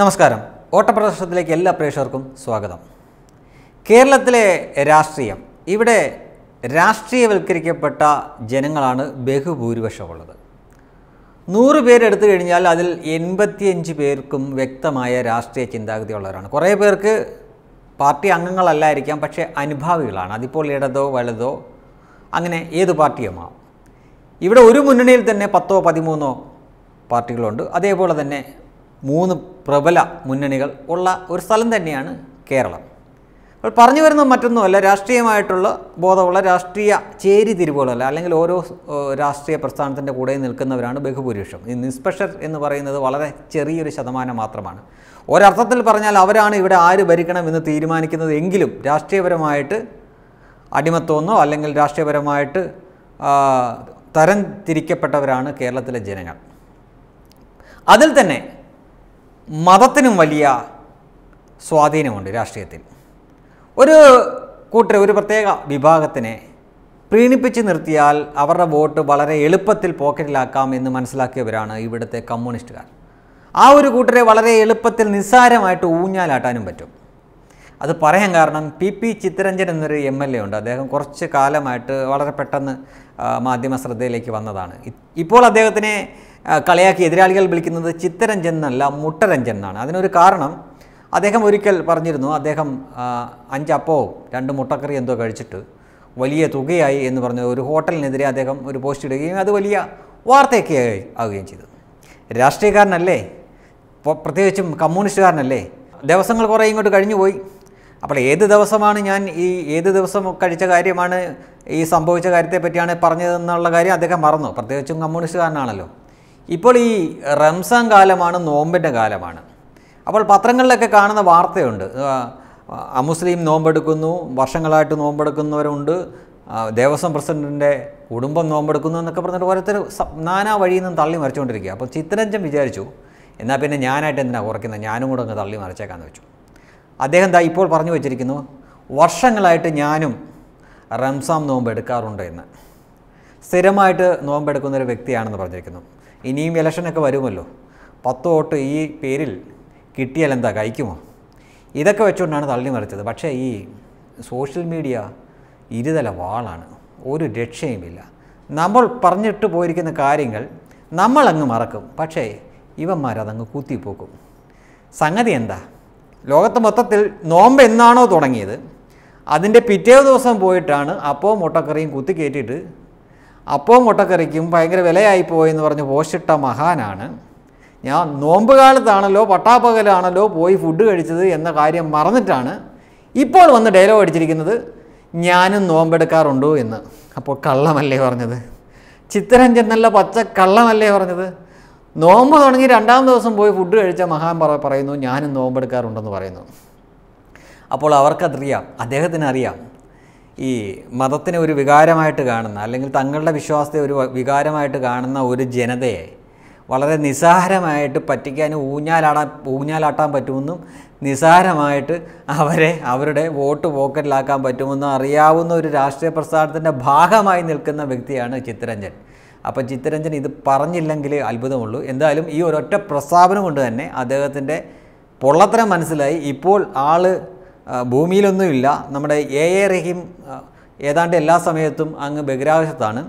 നമസ്കാരം ഓട്ടപ്രദർശനത്തിലേക്ക് എല്ലാ പ്രേക്ഷകർക്കും സ്വാഗതം കേരളത്തിലെ രാഷ്ട്രീയം ഇവിടെ രാഷ്ട്രീയവൽക്കരിക്കപ്പെട്ട ജനങ്ങളാണ് ബഹുഭൂരിപക്ഷമുള്ളത് നൂറ് പേരെടുത്തു കഴിഞ്ഞാൽ അതിൽ എൺപത്തിയഞ്ച് പേർക്കും വ്യക്തമായ രാഷ്ട്രീയ ചിന്താഗതിയുള്ളവരാണ് കുറേ പേർക്ക് പാർട്ടി അംഗങ്ങളല്ലായിരിക്കാം പക്ഷേ അനുഭാവികളാണ് അതിപ്പോൾ ഇടതോ വലതോ അങ്ങനെ ഏത് പാർട്ടിയുമാവും ഇവിടെ ഒരു മുന്നണിയിൽ തന്നെ പത്തോ പതിമൂന്നോ പാർട്ടികളുണ്ട് അതേപോലെ തന്നെ മൂന്ന് പ്രബല മുന്നണികൾ ഉള്ള ഒരു സ്ഥലം തന്നെയാണ് കേരളം അപ്പോൾ പറഞ്ഞു വരുന്ന മറ്റൊന്നുമല്ല രാഷ്ട്രീയമായിട്ടുള്ള ബോധമുള്ള രാഷ്ട്രീയ ചേരി തിരിവുകളല്ല അല്ലെങ്കിൽ ഓരോ രാഷ്ട്രീയ പ്രസ്ഥാനത്തിൻ്റെ കൂടെ നിൽക്കുന്നവരാണ് ബഹുഭൂരിപക്ഷം ഈ നിഷ്പക്ഷർ എന്ന് പറയുന്നത് വളരെ ചെറിയൊരു ശതമാനം മാത്രമാണ് ഒരർത്ഥത്തിൽ പറഞ്ഞാൽ അവരാണ് ഇവിടെ ആര് ഭരിക്കണം എന്ന് തീരുമാനിക്കുന്നത് എങ്കിലും രാഷ്ട്രീയപരമായിട്ട് അടിമത്വമെന്നോ അല്ലെങ്കിൽ രാഷ്ട്രീയപരമായിട്ട് തരം തിരിക്കപ്പെട്ടവരാണ് കേരളത്തിലെ ജനങ്ങൾ അതിൽ തന്നെ മതത്തിനും വലിയ സ്വാധീനമുണ്ട് രാഷ്ട്രീയത്തിൽ ഒരു കൂട്ടർ ഒരു പ്രത്യേക വിഭാഗത്തിനെ പ്രീണിപ്പിച്ച് നിർത്തിയാൽ അവരുടെ വോട്ട് വളരെ എളുപ്പത്തിൽ പോക്കറ്റിലാക്കാം എന്ന് മനസ്സിലാക്കിയവരാണ് ഇവിടുത്തെ കമ്മ്യൂണിസ്റ്റുകാർ ആ ഒരു കൂട്ടരെ വളരെ എളുപ്പത്തിൽ നിസ്സാരമായിട്ട് ഊഞ്ഞാലാട്ടാനും പറ്റും അത് പറയാൻ കാരണം പി പി ചിത്തരഞ്ജൻ എന്നൊരു എം എൽ എ ഉണ്ട് അദ്ദേഹം കുറച്ച് കാലമായിട്ട് വളരെ പെട്ടെന്ന് മാധ്യമ ശ്രദ്ധയിലേക്ക് വന്നതാണ് ഇപ്പോൾ അദ്ദേഹത്തിനെ കളിയാക്കി എതിരാളികൾ വിളിക്കുന്നത് ചിത്തരഞ്ജൻ എന്നല്ല മുട്ടരഞ്ജൻ എന്നാണ് അതിനൊരു കാരണം അദ്ദേഹം ഒരിക്കൽ പറഞ്ഞിരുന്നു അദ്ദേഹം അഞ്ചപ്പവും രണ്ട് മുട്ടക്കറി എന്തോ കഴിച്ചിട്ട് വലിയ തുകയായി എന്ന് പറഞ്ഞ് ഒരു ഹോട്ടലിനെതിരെ അദ്ദേഹം ഒരു പോസ്റ്റ് ഇടുകയും അത് വലിയ വാർത്തയൊക്കെ ആവുകയും ചെയ്തു രാഷ്ട്രീയക്കാരനല്ലേ പ്രത്യേകിച്ചും കമ്മ്യൂണിസ്റ്റുകാരനല്ലേ ദിവസങ്ങൾ കുറേ ഇങ്ങോട്ട് കഴിഞ്ഞു പോയി അപ്പോൾ ഏത് ദിവസമാണ് ഞാൻ ഈ ഏത് ദിവസം കഴിച്ച കാര്യമാണ് ഈ സംഭവിച്ച കാര്യത്തെപ്പറ്റിയാണ് പറഞ്ഞതെന്നുള്ള കാര്യം അദ്ദേഹം മറന്നു പ്രത്യേകിച്ചും കമ്മ്യൂണിസ്റ്റുകാരനാണല്ലോ ഇപ്പോൾ ഈ റംസാൻ കാലമാണ് നോമ്പിൻ്റെ കാലമാണ് അപ്പോൾ പത്രങ്ങളിലൊക്കെ കാണുന്ന വാർത്തയുണ്ട് അമുസ്ലിം നോമ്പെടുക്കുന്നു വർഷങ്ങളായിട്ട് നോമ്പെടുക്കുന്നവരുണ്ട് ദേവസ്വം പ്രസിഡൻറ്റിൻ്റെ കുടുംബം നോമ്പെടുക്കുന്നു എന്നൊക്കെ പറഞ്ഞിട്ട് ഓരോരുത്തർ നാനാ വഴിയിൽ നിന്നും തള്ളി മറിച്ചുകൊണ്ടിരിക്കുക അപ്പോൾ ചിത്രരഞ്ജൻ വിചാരിച്ചു എന്നാൽ പിന്നെ ഞാനായിട്ട് എന്തിനാണ് കുറയ്ക്കുന്നത് ഞാനും കൂടെ അങ്ങ് തള്ളി മറിച്ചേക്കാന്ന് വെച്ചു അദ്ദേഹം ദാ ഇപ്പോൾ പറഞ്ഞു വച്ചിരിക്കുന്നു വർഷങ്ങളായിട്ട് ഞാനും റംസാം നോമ്പ് എടുക്കാറുണ്ട് എന്ന് സ്ഥിരമായിട്ട് നോമ്പെടുക്കുന്ന ഒരു വ്യക്തിയാണെന്ന് പറഞ്ഞിരിക്കുന്നു ഇനിയും ഇലക്ഷനൊക്കെ വരുമല്ലോ പത്ത് വോട്ട് ഈ പേരിൽ കിട്ടിയാൽ എന്താ കഴിക്കുമോ ഇതൊക്കെ വെച്ചുകൊണ്ടാണ് തള്ളി മറിച്ചത് പക്ഷേ ഈ സോഷ്യൽ മീഡിയ ഇരുതല വാളാണ് ഒരു രക്ഷയുമില്ല നമ്മൾ പറഞ്ഞിട്ട് പോയിരിക്കുന്ന കാര്യങ്ങൾ നമ്മളങ്ങ് മറക്കും പക്ഷേ ഇവന്മാരതങ്ങ് കൂത്തിപ്പോക്കും സംഗതി എന്താ ലോകത്ത് മൊത്തത്തിൽ നോമ്പ് എന്നാണോ തുടങ്ങിയത് അതിൻ്റെ പിറ്റേ ദിവസം പോയിട്ടാണ് അപ്പവും മുട്ടക്കറിയും കുത്തി കയറ്റിയിട്ട് അപ്പവും മുട്ടക്കറിക്കും ഭയങ്കര വിലയായിപ്പോയി എന്ന് പറഞ്ഞ് പോസ്റ്റിട്ട മഹാനാണ് ഞാൻ നോമ്പ് കാലത്താണല്ലോ പട്ടാപ്പകലാണല്ലോ പോയി ഫുഡ് കഴിച്ചത് എന്ന കാര്യം മറന്നിട്ടാണ് ഇപ്പോൾ വന്ന് ഡയലോഗ് അടിച്ചിരിക്കുന്നത് ഞാനും നോമ്പെടുക്കാറുണ്ടോ എന്ന് അപ്പോൾ കള്ളമല്ലേ പറഞ്ഞത് ചിത്തരഞ്ജൻ നല്ല പച്ച കള്ളമല്ലേ പറഞ്ഞത് നോമ്പ് തുടങ്ങി രണ്ടാം ദിവസം പോയി ഫുഡ് കഴിച്ച മഹാൻ പറ പറയുന്നു ഞാനും നോമ്പെടുക്കാറുണ്ടെന്ന് പറയുന്നു അപ്പോൾ അവർക്കതറിയാം അദ്ദേഹത്തിനറിയാം ഈ മതത്തിനെ ഒരു വികാരമായിട്ട് കാണുന്ന അല്ലെങ്കിൽ തങ്ങളുടെ വിശ്വാസത്തെ ഒരു വികാരമായിട്ട് കാണുന്ന ഒരു ജനതയെ വളരെ നിസ്സാരമായിട്ട് പറ്റിക്കാൻ ഊഞ്ഞാലാടാൻ ഊഞ്ഞാലാട്ടാൻ പറ്റുമെന്നും നിസ്സാരമായിട്ട് അവരെ അവരുടെ വോട്ട് പോക്കറ്റിലാക്കാൻ പറ്റുമെന്നും അറിയാവുന്ന ഒരു രാഷ്ട്രീയ പ്രസ്ഥാനത്തിൻ്റെ ഭാഗമായി നിൽക്കുന്ന വ്യക്തിയാണ് ചിത്തരഞ്ജൻ അപ്പോൾ ചിത്തരഞ്ജൻ ഇത് പറഞ്ഞില്ലെങ്കിൽ അത്ഭുതമുള്ളൂ എന്തായാലും ഈ ഒരൊറ്റ പ്രസ്താവന കൊണ്ട് തന്നെ അദ്ദേഹത്തിൻ്റെ പൊള്ളത്തരം മനസ്സിലായി ഇപ്പോൾ ആൾ ഭൂമിയിലൊന്നുമില്ല നമ്മുടെ എ എ റഹീം ഏതാണ്ട് എല്ലാ സമയത്തും അങ്ങ് ബഹിരാകാശത്താണ്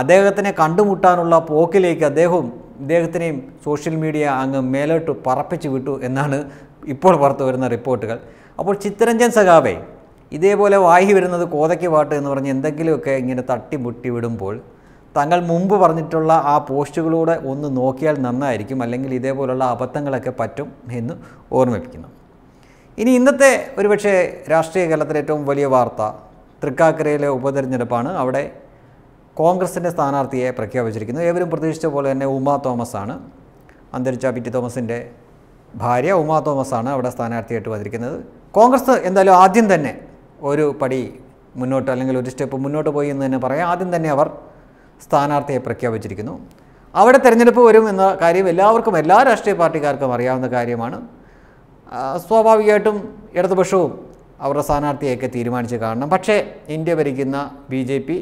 അദ്ദേഹത്തിനെ കണ്ടുമുട്ടാനുള്ള പോക്കിലേക്ക് അദ്ദേഹവും ഇദ്ദേഹത്തിനെയും സോഷ്യൽ മീഡിയ അങ്ങ് മേലോട്ട് പറപ്പിച്ചു വിട്ടു എന്നാണ് ഇപ്പോൾ പുറത്തു വരുന്ന റിപ്പോർട്ടുകൾ അപ്പോൾ ചിത്തരഞ്ജൻ സഖാവേ ഇതേപോലെ വായി വരുന്നത് കോതയ്ക്ക് പാട്ട് എന്ന് പറഞ്ഞ് എന്തെങ്കിലുമൊക്കെ ഇങ്ങനെ തട്ടി മുട്ടി വിടുമ്പോൾ താങ്കൾ മുമ്പ് പറഞ്ഞിട്ടുള്ള ആ പോസ്റ്റുകളൂടെ ഒന്ന് നോക്കിയാൽ നന്നായിരിക്കും അല്ലെങ്കിൽ ഇതേപോലുള്ള അബദ്ധങ്ങളൊക്കെ പറ്റും എന്ന് ഓർമ്മിപ്പിക്കുന്നു ഇനി ഇന്നത്തെ ഒരുപക്ഷെ രാഷ്ട്രീയ കേരളത്തിലെ ഏറ്റവും വലിയ വാർത്ത തൃക്കാക്കരയിലെ ഉപതെരഞ്ഞെടുപ്പാണ് അവിടെ കോൺഗ്രസിൻ്റെ സ്ഥാനാർത്ഥിയെ പ്രഖ്യാപിച്ചിരിക്കുന്നു ഏവരും പ്രതീക്ഷിച്ച പോലെ തന്നെ ഉമ തോമസ് ആണ് അന്തരിച്ച പി ടി തോമസിൻ്റെ ഭാര്യ ഉമ തോമസ് ആണ് അവിടെ സ്ഥാനാർത്ഥിയായിട്ട് വന്നിരിക്കുന്നത് കോൺഗ്രസ് എന്തായാലും ആദ്യം തന്നെ ഒരു പടി മുന്നോട്ട് അല്ലെങ്കിൽ ഒരു സ്റ്റെപ്പ് മുന്നോട്ട് പോയി എന്ന് തന്നെ പറയാം ആദ്യം തന്നെ അവർ സ്ഥാനാർത്ഥിയെ പ്രഖ്യാപിച്ചിരിക്കുന്നു അവിടെ തിരഞ്ഞെടുപ്പ് വരും എന്ന കാര്യം എല്ലാവർക്കും എല്ലാ രാഷ്ട്രീയ പാർട്ടിക്കാർക്കും അറിയാവുന്ന കാര്യമാണ് സ്വാഭാവികമായിട്ടും ഇടതുപക്ഷവും അവരുടെ സ്ഥാനാർത്ഥിയൊക്കെ തീരുമാനിച്ച് കാണണം പക്ഷേ ഇന്ത്യ ഭരിക്കുന്ന ബി ജെ പി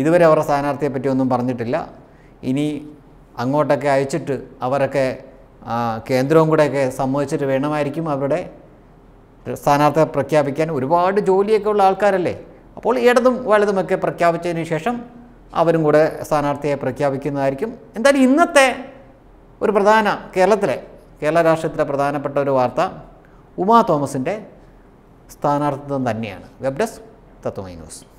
ഇതുവരെ അവരുടെ സ്ഥാനാർത്ഥിയെ പറ്റിയൊന്നും ഒന്നും പറഞ്ഞിട്ടില്ല ഇനി അങ്ങോട്ടൊക്കെ അയച്ചിട്ട് അവരൊക്കെ കേന്ദ്രവും കൂടെയൊക്കെ സമ്മതിച്ചിട്ട് വേണമായിരിക്കും അവരുടെ സ്ഥാനാർത്ഥി പ്രഖ്യാപിക്കാൻ ഒരുപാട് ജോലിയൊക്കെ ഉള്ള ആൾക്കാരല്ലേ അപ്പോൾ ഇടതും വലതുമൊക്കെ പ്രഖ്യാപിച്ചതിന് ശേഷം അവരും കൂടെ സ്ഥാനാർത്ഥിയെ പ്രഖ്യാപിക്കുന്നതായിരിക്കും എന്തായാലും ഇന്നത്തെ ഒരു പ്രധാന കേരളത്തിലെ കേരള രാഷ്ട്രീയത്തിലെ പ്രധാനപ്പെട്ട ഒരു വാർത്ത ഉമാ തോമസിൻ്റെ സ്ഥാനാർത്ഥിത്വം തന്നെയാണ് വെബ് ഡെസ്ക് തത്വമൈ ന്യൂസ്